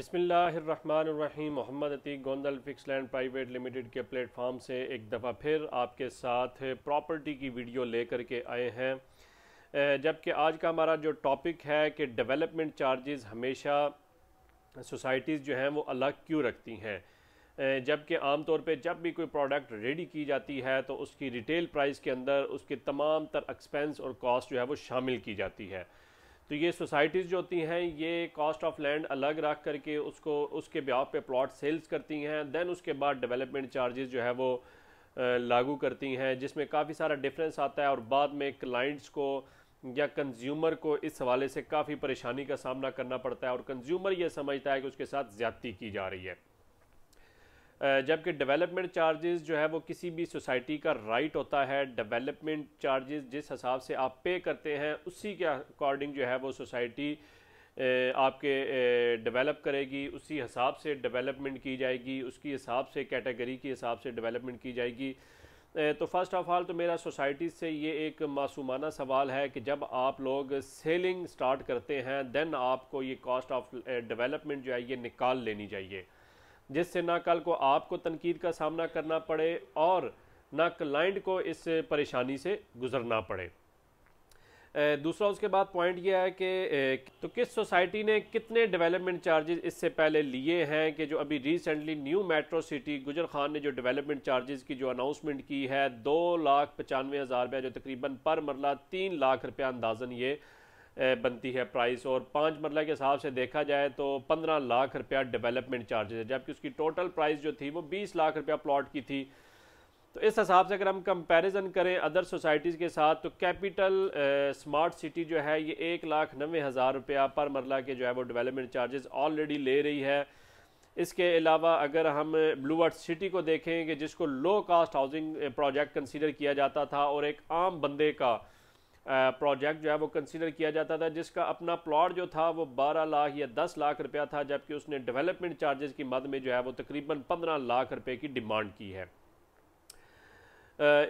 बिसमीम Mohammad Atiq Gondal fix land private limited के platform से एक दफ़ा फिर आपके साथ प्रॉपर्टी की वीडियो लेकर के आए हैं जबकि आज का हमारा जो टॉपिक है कि डेवलपमेंट चार्जेस हमेशा सोसाइटीज़ जो हैं वो अलग क्यों रखती हैं जबकि आम तौर पे जब भी कोई प्रोडक्ट रेडी की जाती है तो उसकी रिटेल प्राइस के अंदर उसके तमाम तर एक्सपेंस और कॉस्ट जो है वो शामिल की जाती है तो ये सोसाइटीज़ जो होती हैं ये कॉस्ट ऑफ लैंड अलग रख करके उसको उसके ब्याह पे प्लॉट सेल्स करती हैं दैन उसके बाद डेवलपमेंट चार्जेस जो है वो लागू करती हैं जिसमें काफ़ी सारा डिफरेंस आता है और बाद में क्लाइंट्स को या कंज्यूमर को इस हवाले से काफ़ी परेशानी का सामना करना पड़ता है और कंज्यूमर ये समझता है कि उसके साथ ज्यादती की जा रही है जबकि डेवलपमेंट चार्जेस जो है वो किसी भी सोसाइटी का राइट होता है डेवलपमेंट चार्जेस जिस हिसाब से आप पे करते हैं उसी के अकॉर्डिंग जो है वो सोसाइटी आपके डेवलप करेगी उसी हिसाब से डेवलपमेंट की जाएगी उसकी हिसाब से कैटेगरी के हिसाब से डेवलपमेंट की जाएगी तो फर्स्ट ऑफ़ ऑल तो मेरा सोसाइटी से ये एक मासूमाना सवाल है कि जब आप लोग सेलिंग स्टार्ट करते हैं देन आपको ये कॉस्ट ऑफ डेवलपमेंट जो है ये निकाल लेनी चाहिए जिससे ना कल को आपको तनकीद का सामना करना पड़े और ना क्लाइंट को इस परेशानी से गुजरना पड़े दूसरा उसके बाद पॉइंट यह है कि तो किस सोसाइटी ने कितने डेवलपमेंट चार्जेस इससे पहले लिए हैं कि जो अभी रिसेंटली न्यू मेट्रो सिटी गुजर खान ने जो डेवलपमेंट चार्जेस की जो अनाउंसमेंट की है दो लाख पचानवे हज़ार रुपया जो तकरीबन पर मरला तीन लाख रुपया अंदाजन ये बनती है प्राइस और पाँच मरला के हिसाब से देखा जाए तो पंद्रह लाख रुपया डेवलपमेंट चार्जेस है जबकि उसकी टोटल प्राइस जो थी वो बीस लाख रुपया प्लॉट की थी तो इस हिसाब से अगर हम कंपैरिजन करें अदर सोसाइटीज़ के साथ तो कैपिटल स्मार्ट सिटी जो है ये एक लाख नबे हज़ार रुपया पर मरला के जो है वो डेवलपमेंट चार्जेस ऑलरेडी ले रही है इसके अलावा अगर हम ब्लू सिटी को देखें कि जिसको low cost housing project consider किया जाता था और एक आम बंदे का प्रोजेक्ट जो है वो कंसिडर किया जाता था जिसका अपना प्लॉट जो था वो 12 लाख या 10 लाख रुपया था जबकि उसने डेवलपमेंट चार्जेस की मद में जो है वो तकरीबन 15 लाख रुपए की डिमांड की है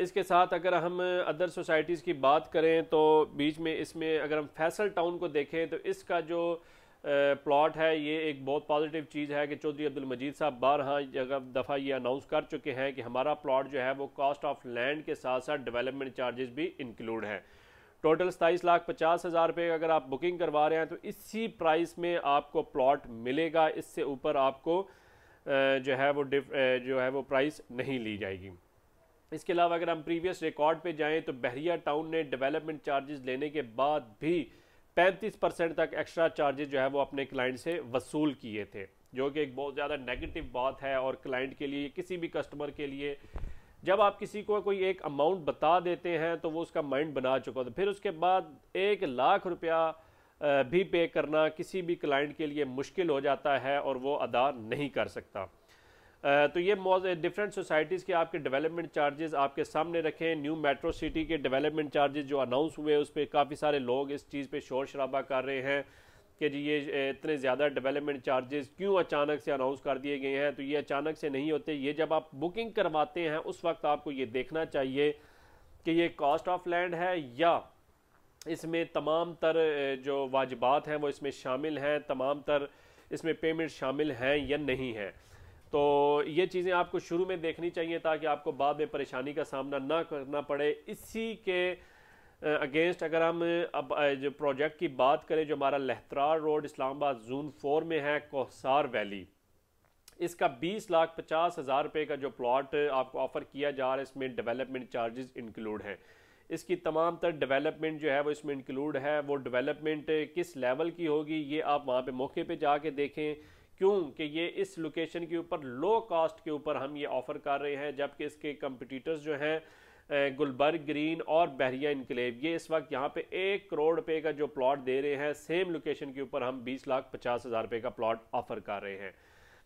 इसके साथ अगर हम अदर सोसाइटीज़ की बात करें तो बीच में इसमें अगर हम फैसल टाउन को देखें तो इसका जो प्लॉट है ये एक बहुत पॉजिटिव चीज़ है कि चौधरी अब्दुल मजीद साहब बारह जगह दफ़ा ये अनाउंस कर चुके हैं कि हमारा प्लॉट जो है वो कॉस्ट ऑफ लैंड के साथ साथ डेवलपमेंट चार्जेस भी इंक्लूड हैं टोटल सताईस लाख पचास हज़ार रुपये का अगर आप बुकिंग करवा रहे हैं तो इसी प्राइस में आपको प्लॉट मिलेगा इससे ऊपर आपको जो है वो डिफ जो है वो प्राइस नहीं ली जाएगी इसके अलावा अगर हम प्रीवियस रिकॉर्ड पे जाएं तो बहरिया टाउन ने डेवलपमेंट चार्जेस लेने के बाद भी 35 परसेंट तक एक्स्ट्रा चार्जेस जो है वो अपने क्लाइंट से वसूल किए थे जो कि एक बहुत ज़्यादा नेगेटिव बात है और क्लाइंट के लिए किसी भी कस्टमर के लिए जब आप किसी को कोई एक अमाउंट बता देते हैं तो वो उसका माइंड बना चुका होता है फिर उसके बाद एक लाख रुपया भी पे करना किसी भी क्लाइंट के लिए मुश्किल हो जाता है और वो अदा नहीं कर सकता तो ये डिफरेंट सोसाइटीज़ के आपके डेवलपमेंट चार्जेस आपके सामने हैं न्यू मेट्रो सिटी के डेवलपमेंट चार्जेस जो अनाउंस हुए उस पर काफ़ी सारे लोग इस चीज़ पे शोर शराबा कर रहे हैं कि जी ये इतने ज़्यादा डेवलपमेंट चार्जेस क्यों अचानक से अनाउंस कर दिए गए हैं तो ये अचानक से नहीं होते ये जब आप बुकिंग करवाते हैं उस वक्त आपको ये देखना चाहिए कि ये कॉस्ट ऑफ लैंड है या इसमें तमाम तर जो वाजबात हैं वो इसमें शामिल हैं तमाम तर इसमें पेमेंट शामिल हैं या नहीं हैं तो ये चीज़ें आपको शुरू में देखनी चाहिए ताकि आपको बाद में परेशानी का सामना ना करना पड़े इसी के अगेंस्ट अगर हम अब जो प्रोजेक्ट की बात करें जो हमारा Lehtrar road Islamabad June four में है कोहसार वैली इसका बीस लाख पचास हज़ार रुपये का जो प्लॉट आपको ऑफ़र किया जा रहा है इसमें डेवलपमेंट चार्जेस इंक्लूड हैं इसकी तमाम तर डेवलपमेंट जो है वो इसमें इंक्लूड है वो डेवलपमेंट किस लेवल की होगी ये आप वहाँ पे मौके पे जाके देखें क्योंकि ये इस लोकेशन के ऊपर लो कॉस्ट के ऊपर हम ये ऑफ़र कर रहे हैं जबकि इसके कंपटीटर्स जो हैं गुलबर्ग ग्रीन और बहरिया इनकलेव ये इस वक्त यहाँ पे एक करोड़ रुपए का जो प्लॉट दे रहे हैं सेम लोकेशन के ऊपर हम बीस लाख पचास हज़ार रुपये का प्लॉट ऑफर कर रहे हैं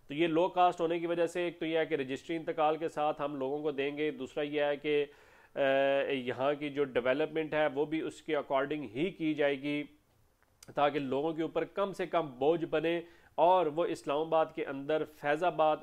तो ये लो कास्ट होने की वजह से एक तो यह है कि रजिस्ट्री इंतकाल के साथ हम लोगों को देंगे दूसरा यह है कि यहाँ की जो डेवलपमेंट है वो भी उसके अकॉर्डिंग ही की जाएगी ताकि लोगों के ऊपर कम से कम बोझ बने और वो इस्लामाबाद के अंदर फैज़ाबाद